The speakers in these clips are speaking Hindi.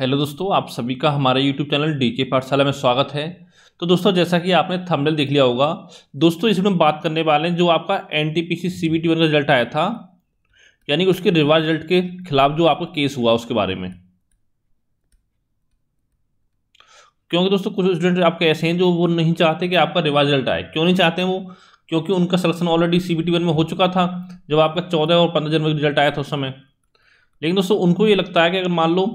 हेलो दोस्तों आप सभी का हमारे यूट्यूब चैनल डी के पाठशाला में स्वागत है तो दोस्तों जैसा कि आपने थंबनेल देख लिया होगा दोस्तों इसमें हम बात करने वाले हैं जो आपका N T P C C B T one का रिजल्ट आया था यानी कि उसके रिवाज रिजल्ट के खिलाफ जो आपका केस हुआ उसके बारे में क्योंकि दोस्तों कुछ स्टूडेंट आपके ऐसे हैं जो वो नहीं चाहते कि आपका रिवाज रिजल्ट आए क्यों नहीं चाहते वो क्योंकि उनका selection already C B T one में हो चुका था जब आपका चौदह और पंद्रह जनवरी रिजल्ट आया था उस समय लेकिन दोस्तों उनको ये लगता है कि अगर मान लो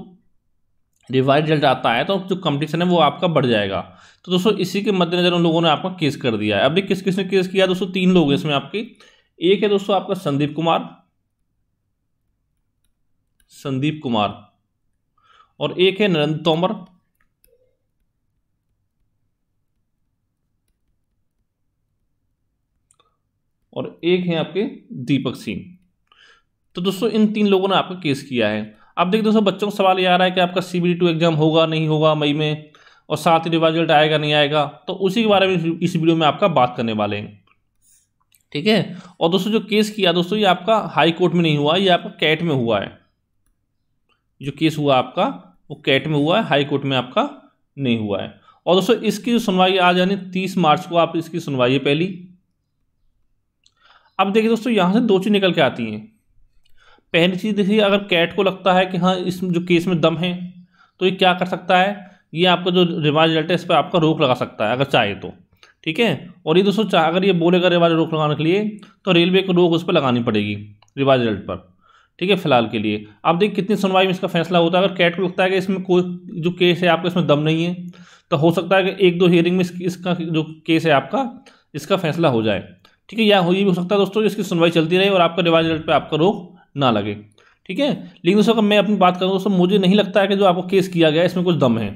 रिवाइज रिजल्ट आता है तो जो कंपटीशन है वो आपका बढ़ जाएगा तो दोस्तों इसी के मद्देनज़र उन लोगों ने आपका केस कर दिया है अब किस किसने केस किया दोस्तों तीन लोग हैं इसमें आपकी एक है दोस्तों आपका संदीप कुमार संदीप कुमार और एक है नरेंद्र तोमर और एक है आपके दीपक सिंह तो दोस्तों इन तीन लोगों ने आपका केस किया है अब देखिए दोस्तों बच्चों का सवाल ये आ रहा है कि आपका सी टू एग्ज़ाम होगा नहीं होगा मई में और साथ ही रिजल्ट आएगा नहीं आएगा तो उसी के बारे में इस वीडियो में आपका बात करने वाले हैं ठीक है और दोस्तों जो केस किया दोस्तों ये आपका हाई कोर्ट में नहीं हुआ ये आपका कैट में हुआ है जो केस हुआ आपका वो कैट में हुआ है हाई कोर्ट में आपका नहीं हुआ है और दोस्तों इसकी जो सुनवाई आज यानी तीस मार्च को आप इसकी सुनवाई है पहली अब देखिए दोस्तों यहां से दो चीज़ निकल के आती हैं पहली चीज़ देखिए अगर कैट को लगता है कि हाँ इस जो केस में दम है तो ये क्या कर सकता है ये आपका जो रिवाज रिजल्ट है इस पर आपका रोक लगा सकता है अगर चाहे तो ठीक है और ये दोस्तों चाहे अगर ये बोलेगा रिवाज रोक लगाने के लिए तो रेलवे को रोक उस पर लगानी पड़ेगी रिवाज रिजल्ट पर ठीक है फिलहाल के लिए आप देखिए कितनी सुनवाई में इसका फैसला होता है अगर कैट को लगता है कि इसमें कोई जो केस है आपका इसमें दम नहीं है तो हो सकता है कि एक दो हियरिंग में इसका जो केस है आपका इसका फैसला हो जाए ठीक है या हो ये भी हो सकता है दोस्तों इसकी सुनवाई चलती रहे और आपका रिवाज रिजल्ट पर आपका रोक ना लगे ठीक है लेकिन दोस्तों मैं अपनी बात करूँ दोस्तों मुझे नहीं लगता है कि जो आपको केस किया गया है इसमें कुछ दम है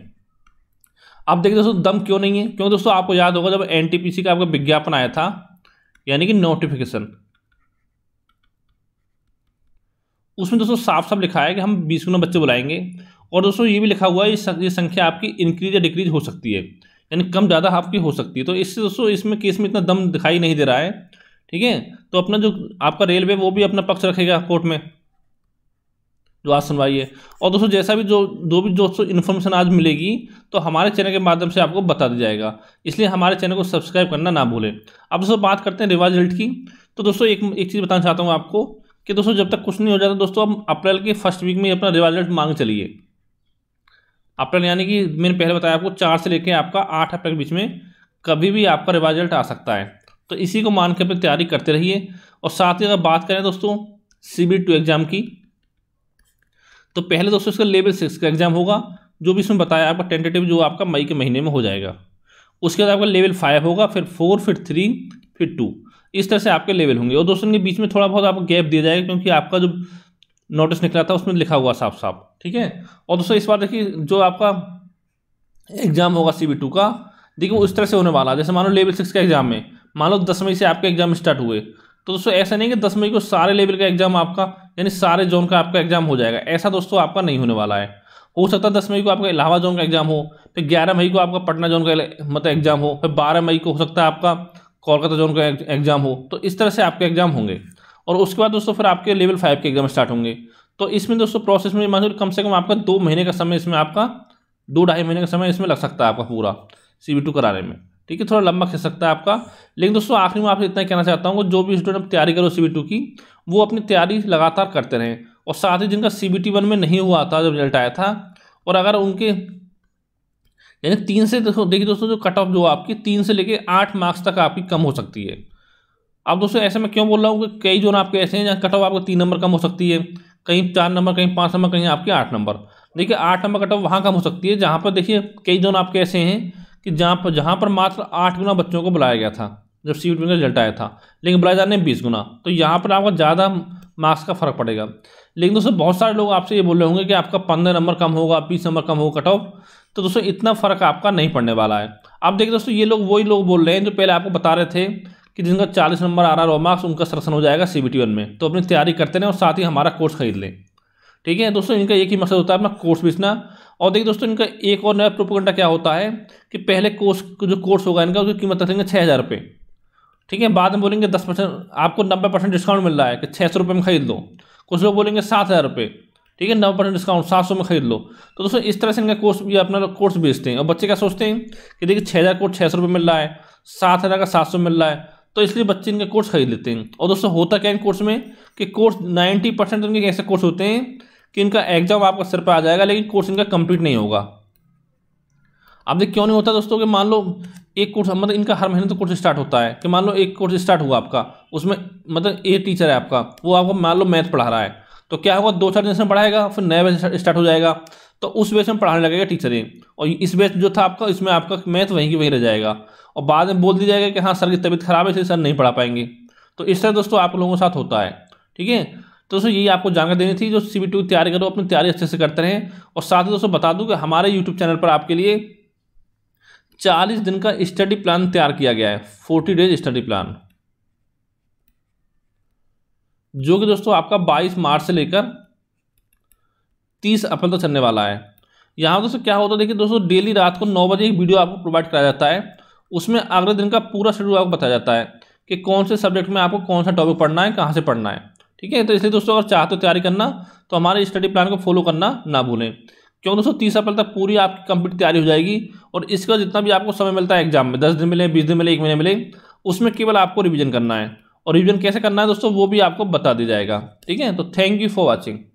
आप देखिए दोस्तों दम क्यों नहीं है क्योंकि दोस्तों आपको याद होगा जब एन का आपका विज्ञापन आया था यानी कि नोटिफिकेशन उसमें दोस्तों साफ साफ लिखा है कि हम बीस गुना बच्चे बुलाएंगे और दोस्तों ये भी लिखा हुआ है ये संख्या आपकी इंक्रीज या डिक्रीज हो सकती है यानी कम ज़्यादा आपकी हो सकती है तो इससे दोस्तों इसमें केस में इतना दम दिखाई नहीं दे रहा है ठीक है तो अपना जो आपका रेलवे वो भी अपना पक्ष रखेगा कोर्ट में जो आज सुनवाई है और दोस्तों जैसा भी जो जो भी दोस्तों इन्फॉर्मेशन आज मिलेगी तो हमारे चैनल के माध्यम से आपको बता दिया जाएगा इसलिए हमारे चैनल को सब्सक्राइब करना ना भूलें अब दोस्तों बात करते हैं रिवाज रिजल्ट की तो दोस्तों एक एक चीज़ बताना चाहता हूँ आपको कि दोस्तों जब तक कुछ नहीं हो जाता दोस्तों अब अप्रैल के फर्स्ट वीक में अपना रिवाज रिजल्ट मांग चलिए अप्रैल यानी कि मैंने पहले बताया आपको चार से लेकर आपका आठ अप्रैल के बीच में कभी भी आपका रिवाज रिजल्ट आ सकता है तो इसी को मान के अपनी तैयारी करते रहिए और साथ ही अगर बात करें दोस्तों सी बी टू एग्ज़ाम की तो पहले दोस्तों इसका लेवल सिक्स का एग्ज़ाम होगा जो भी इसमें बताया आपका टेंटेटिव जो आपका मई के महीने में हो जाएगा उसके बाद आपका लेवल फाइव होगा फिर फोर फिर थ्री फिर टू इस तरह से आपके लेवल होंगे और दोस्तों के बीच में थोड़ा बहुत आपको गैप दिया जाएगा क्योंकि आपका जो नोटिस निकला था उसमें लिखा हुआ साफ साफ ठीक है और दोस्तों इस बार देखिए जो आपका एग्ज़ाम होगा सी बी टू का देखिए वो इस तरह से होने वाला है जैसे मानो लेवल सिक्स के एग्ज़ाम में मान लो दस मई से आपके एग्जाम स्टार्ट हुए तो दोस्तों ऐसा नहीं कि दस मई को सारे लेवल का एग्जाम आपका यानी सारे जोन का आपका एग्जाम हो जाएगा ऐसा दोस्तों आपका नहीं होने वाला है हो सकता है दस मई को आपका इलाहाबाद जोन का एग्जाम हो फिर ग्यारह मई को आपका पटना जोन का मतलब एग्जाम हो फिर बारह मई को हो सकता है आपका कोलकाता जोन का एग्जाम हो तो इस तरह से आपके एग्जाम होंगे और उसके बाद दोस्तों फिर आपके लेवल फाइव के एग्जाम स्टार्ट होंगे तो इसमें दोस्तों प्रोसेस में मान कम से कम आपका दो महीने का समय इसमें आपका दो ढाई महीने का समय इसमें लग सकता है आपका पूरा सी कराने में ठीक है थोड़ा लंबा खिस सकता है आपका लेकिन दोस्तों आखिर में आपसे इतना कहना चाहता हूँ जो भी स्टूडेंट तैयारी करो सी की वो अपनी तैयारी लगातार करते रहें और साथ ही जिनका सी बी में नहीं हुआ था जब रिजल्ट आया था और अगर उनके यानी तीन से देखिए दोस्तों जो कट ऑफ जो आपकी तीन से लेके आठ मार्क्स तक आपकी कम हो सकती है अब दोस्तों ऐसे मैं क्यों बोल रहा हूँ कि कई जो आपके ऐसे हैं जहाँ कट ऑफ आपका तीन नंबर कम हो सकती है कहीं चार नंबर कहीं पाँच नंबर कहीं आपके आठ नंबर देखिए आठ नंबर कट ऑफ वहाँ कम हो सकती है जहाँ पर देखिए कई जोन आपके ऐसे हैं कि जहाँ पर जहाँ पर मात्र आठ गुना बच्चों को बुलाया गया था जब सी का रिजल्ट आया था लेकिन बुलाए जाने बीस गुना तो यहाँ पर आपका ज़्यादा मार्क्स का फ़र्क पड़ेगा लेकिन दोस्तों बहुत सारे लोग आपसे ये बोल रहे होंगे कि आपका पंद्रह नंबर कम होगा बीस नंबर कम होगा कट ऑफ तो दोस्तों इतना फ़र्क आपका नहीं पड़ने वाला है आप देखिए दोस्तों ये लोग वही लोग बोल रहे हैं जो पहले आपको बता रहे थे कि जिनका चालीस नंबर आ रहा है मार्क्स उनका सिलेक्शन हो जाएगा सी बी में तो अपनी तैयारी करते रहें और साथ ही हमारा कोर्स खरीद लें ठीक है दोस्तों इनका एक ही मकसद होता है अपना कोर्स बेचना और देखिए दोस्तों इनका एक और नया प्रोपोगंडा क्या होता है कि पहले कोर्स जो कोर्स होगा इनका उसकी कीमत रखेंगे छः हज़ार रुपये ठीक है बाद में बोलेंगे दस परसेंट आपको नब्बे परसेंट डिस्काउंट मिल रहा है कि छः सौ रुपये में खरीद लो कुछ लोग बोलेंगे सात हज़ार रुपये ठीक है नब्बे परसेंट डिस्काउंट सात सौ में खरीद लो तो दोस्तों इस तरह से इनका कोर्स भी अपना कोर्स बेचते हैं और बच्चे क्या सोचते हैं कि देखिए छः हज़ार कोर्स छः सौ रुपये मिल रहा है सात हज़ार का सात सौ मिल रहा है तो इसलिए बच्चे इनके कोर्स खरीद लेते हैं और दोस्तों होता क्या है इन कोर्स में कि कोर्स नाइन्टी परसेंट इनके ऐसे कोर्स होते हैं कि इनका एग्जाम आपका सर पर आ जाएगा लेकिन कोर्स इनका कंप्लीट नहीं होगा अब देख क्यों नहीं होता दोस्तों कि मान लो एक कोर्स मतलब इनका हर महीने तो कोर्स स्टार्ट होता है कि मान लो एक कोर्स स्टार्ट हुआ आपका उसमें मतलब ए टीचर है आपका वो आपको मान लो मैथ पढ़ा रहा है तो क्या होगा दो चार दिन से पढ़ाएगा फिर नया बैच स्टार्ट हो जाएगा तो उस बैच में पढ़ाने लगेगा टीचर और इस बेच जो था आपका इसमें आपका मैथ वहीं की वहीं रह जाएगा और बाद में बोल दिया जाएगा कि हाँ सर की तबीयत खराब है इसलिए सर नहीं पढ़ा पाएंगे तो इस तरह दोस्तों आप लोगों के साथ होता है ठीक है तो दोस्तों यही आपको जानकारी देनी थी जो सी बी तैयारी करो अपनी तैयारी अच्छे से करते रहें और साथ ही दोस्तों बता दूं कि हमारे यूट्यूब चैनल पर आपके लिए चालीस दिन का स्टडी प्लान तैयार किया गया है फोर्टी डेज स्टडी प्लान जो कि दोस्तों आपका बाईस मार्च से लेकर तीस अप्रैल तक चलने वाला है यहाँ दोस्तों क्या होता है देखिए दोस्तों डेली रात को नौ बजे वीडियो आपको प्रोवाइड कराया जाता है उसमें अगले दिन का पूरा शेड्यूल आपको बताया जाता है कि कौन से सब्जेक्ट में आपको कौन सा टॉपिक पढ़ना है कहाँ से पढ़ना है ठीक है तो इसलिए दोस्तों अगर चाहते हो तैयारी करना तो हमारे स्टडी प्लान को फॉलो करना ना भूलें क्योंकि दोस्तों तीस अप्रैल तक पूरी आपकी कंप्लीट तैयारी हो जाएगी और इसका जितना भी आपको समय मिलता है एग्जाम में दस दिन मिले बीस दिन मिले एक महीने मिले उसमें केवल आपको रिविजन करना है और रिविजन कैसे करना है दोस्तों वो भी आपको बता दिया जाएगा ठीक है तो थैंक यू फॉर वॉचिंग